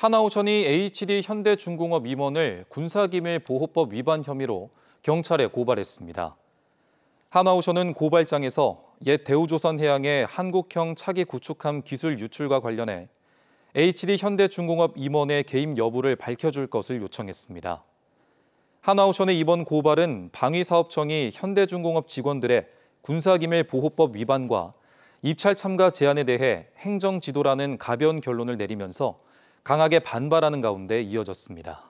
하나오션이 HD 현대중공업 임원을 군사기밀보호법 위반 혐의로 경찰에 고발했습니다. 하나오션은 고발장에서 옛 대우조선해양의 한국형 차기 구축함 기술 유출과 관련해 HD 현대중공업 임원의 개입 여부를 밝혀줄 것을 요청했습니다. 하나오션의 이번 고발은 방위사업청이 현대중공업 직원들의 군사기밀보호법 위반과 입찰 참가 제한에 대해 행정지도라는 가벼운 결론을 내리면서 강하게 반발하는 가운데 이어졌습니다.